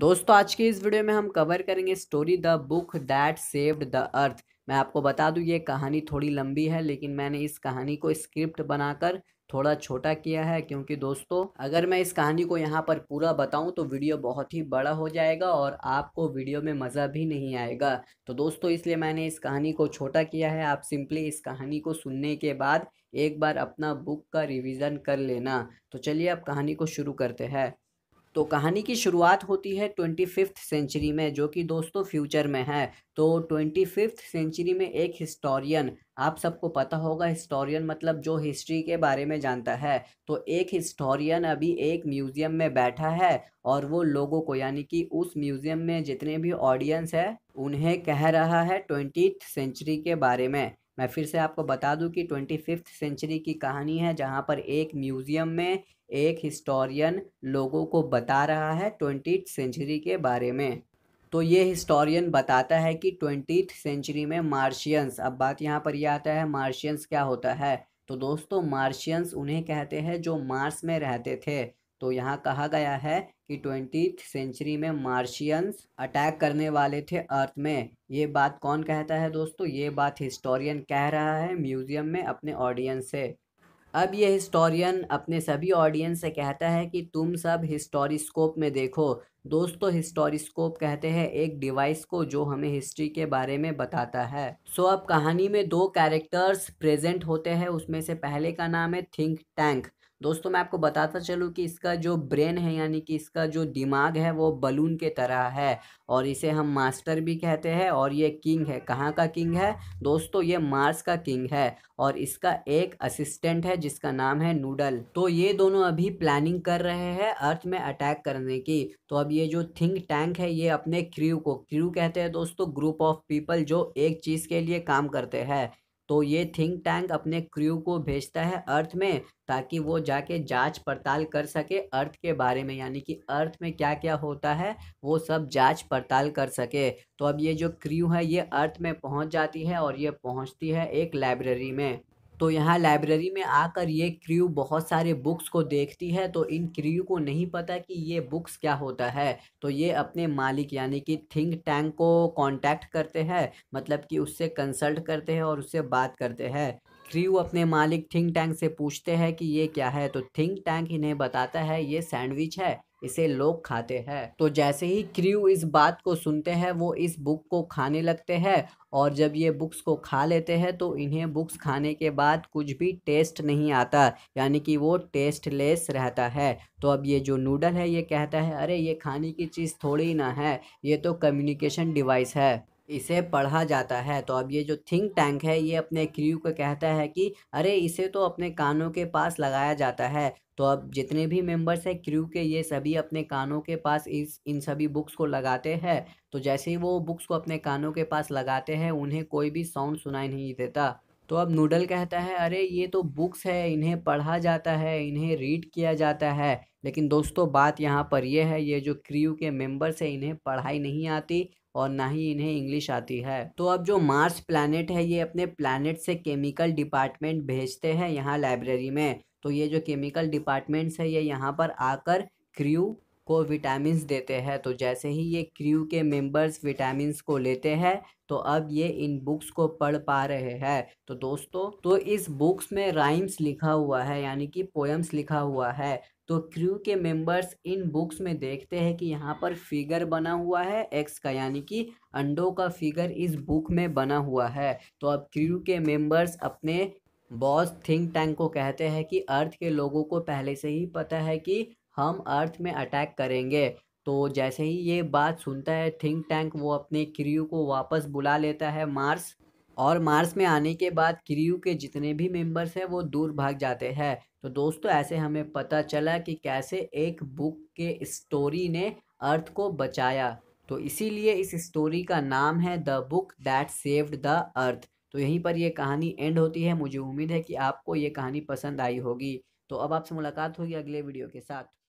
दोस्तों आज के इस वीडियो में हम कवर करेंगे story the book that saved the earth मैं आपको बता दूं ये कहानी थोड़ी लंबी है लेकिन मैंने इस कहानी को स्क्रिप्ट बनाकर थोड़ा छोटा किया है क्योंकि दोस्तों अगर मैं इस कहानी को यहाँ पर पूरा बताऊँ तो वीडियो बहुत ही बड़ा हो जाएगा और आपको वीडियो में मज़ा भी नहीं आएगा तो दोस्तों इसलिए मैंने इस कहानी को छोटा किया है आप सिंपली इस कहानी को सुनने के बाद एक बार अपना बुक का रिवीजन कर लेना तो चलिए आप कहानी को शुरू करते हैं तो कहानी की शुरुआत होती है ट्वेंटी फिफ्थ सेंचुरी में जो कि दोस्तों फ्यूचर में है तो ट्वेंटी फिफ्थ सेंचुरी में एक हिस्टोरियन आप सबको पता होगा हिस्टोरियन मतलब जो हिस्ट्री के बारे में जानता है तो एक हिस्टोरियन अभी एक म्यूज़ियम में बैठा है और वो लोगों को यानी कि उस म्यूज़ियम में जितने भी ऑडियंस है उन्हें कह रहा है ट्वेंटी सेंचुरी के बारे में मैं फिर से आपको बता दूं कि ट्वेंटी फिफ्थ सेंचुरी की कहानी है जहां पर एक म्यूज़ियम में एक हिस्टोरियन लोगों को बता रहा है ट्वेंटी सेंचुरी के बारे में तो ये हिस्टोरियन बताता है कि ट्वेंटी सेंचुरी में मार्शियंस अब बात यहाँ पर यह आता है मार्शियंस क्या होता है तो दोस्तों मार्शियंस उन्हें कहते हैं जो मार्स में रहते थे तो यहाँ कहा गया है कि ट्वेंटी सेंचुरी में मार्शियंस अटैक करने वाले थे अर्थ में ये बात कौन कहता है दोस्तों ये बात हिस्टोरियन कह रहा है म्यूज़ियम में अपने ऑडियंस से अब ये हिस्टोरियन अपने सभी ऑडियंस से कहता है कि तुम सब हिस्टोरीस्कोप में देखो दोस्तों हिस्टोरीस्कोप कहते हैं एक डिवाइस को जो हमें हिस्ट्री के बारे में बताता है सो अब कहानी में दो कैरेक्टर्स प्रेजेंट होते हैं उसमें से पहले का नाम है थिंक टैंक दोस्तों मैं आपको बताता चलूँ कि इसका जो ब्रेन है यानी कि इसका जो दिमाग है वो बलून के तरह है और इसे हम मास्टर भी कहते हैं और ये किंग है कहाँ का किंग है दोस्तों ये मार्स का किंग है और इसका एक असिस्टेंट है जिसका नाम है नूडल तो ये दोनों अभी प्लानिंग कर रहे हैं अर्थ में अटैक करने की तो अब ये जो थिंक टैंक है ये अपने क्रू को क्रू कहते हैं दोस्तों ग्रुप ऑफ पीपल जो एक चीज़ के लिए काम करते हैं तो ये थिंक टैंक अपने क्रू को भेजता है अर्थ में ताकि वो जाके जांच पड़ताल कर सके अर्थ के बारे में यानी कि अर्थ में क्या क्या होता है वो सब जांच पड़ताल कर सके तो अब ये जो क्रू है ये अर्थ में पहुंच जाती है और ये पहुंचती है एक लाइब्रेरी में तो यहाँ लाइब्रेरी में आकर ये क्रियू बहुत सारे बुक्स को देखती है तो इन क्रियू को नहीं पता कि ये बुक्स क्या होता है तो ये अपने मालिक यानी कि थिंक टैंक को कांटेक्ट करते हैं मतलब कि उससे कंसल्ट करते हैं और उससे बात करते हैं क्रियू अपने मालिक थिंक टैंक से पूछते हैं कि ये क्या है तो थिंक टैंक इन्हें बताता है ये सैंडविच है इसे लोग खाते हैं तो जैसे ही क्रियू इस बात को सुनते हैं वो इस बुक को खाने लगते हैं और जब ये बुक्स को खा लेते हैं तो इन्हें बुक्स खाने के बाद कुछ भी टेस्ट नहीं आता यानी कि वो टेस्टलेस रहता है तो अब ये जो नूडल है ये कहता है अरे ये खाने की चीज़ थोड़ी ना है ये तो कम्युनिकेशन डिवाइस है इसे पढ़ा जाता है तो अब ये जो थिंक टैंक है ये अपने क्रियू को कहता है कि अरे इसे तो अपने कानों के पास लगाया जाता है तो अब जितने भी मेंबर्स हैं क्रू के ये सभी अपने कानों के पास इस इन सभी बुक्स को लगाते हैं तो जैसे ही वो बुक्स को अपने कानों के पास लगाते हैं उन्हें कोई भी साउंड सुनाई नहीं देता तो अब नूडल कहता है अरे ये तो बुक्स है इन्हें पढ़ा जाता है इन्हें रीड किया जाता है लेकिन दोस्तों बात यहाँ पर यह है ये जो क्रियू के मेंबर्स हैं इन्हें पढ़ाई नहीं आती और ना ही इन्हें इंग्लिश आती है तो अब जो मार्स प्लानट है ये अपने प्लानट से केमिकल डिपार्टमेंट भेजते हैं यहाँ लाइब्रेरी में तो ये जो केमिकल डिपार्टमेंट्स है ये यहाँ पर आकर क्र्यू को विटामिन देते हैं तो जैसे ही ये क्र्यू के मेंबर्स विटामिन को लेते हैं तो अब ये इन बुक्स को पढ़ पा रहे हैं तो दोस्तों तो इस बुक्स में राइम्स लिखा हुआ है यानी कि पोएम्स लिखा हुआ है तो क्रू के मेंबर्स इन बुक्स में देखते हैं कि यहाँ पर फिगर बना हुआ है एक्स का यानी कि अंडों का फिगर इस बुक में बना हुआ है तो अब क्रू के मेंबर्स अपने बॉस थिंक टैंक को कहते हैं कि अर्थ के लोगों को पहले से ही पता है कि हम अर्थ में अटैक करेंगे तो जैसे ही ये बात सुनता है थिंक टैंक वो अपने क्रियो को वापस बुला लेता है मार्स और मार्स में आने के बाद क्रियू के जितने भी मेंबर्स हैं वो दूर भाग जाते हैं तो दोस्तों ऐसे हमें पता चला कि कैसे एक बुक के स्टोरी ने अर्थ को बचाया तो इसीलिए इस स्टोरी का नाम है the book that saved the earth तो यहीं पर यह कहानी एंड होती है मुझे उम्मीद है कि आपको ये कहानी पसंद आई होगी तो अब आपसे मुलाकात होगी अगले वीडियो के साथ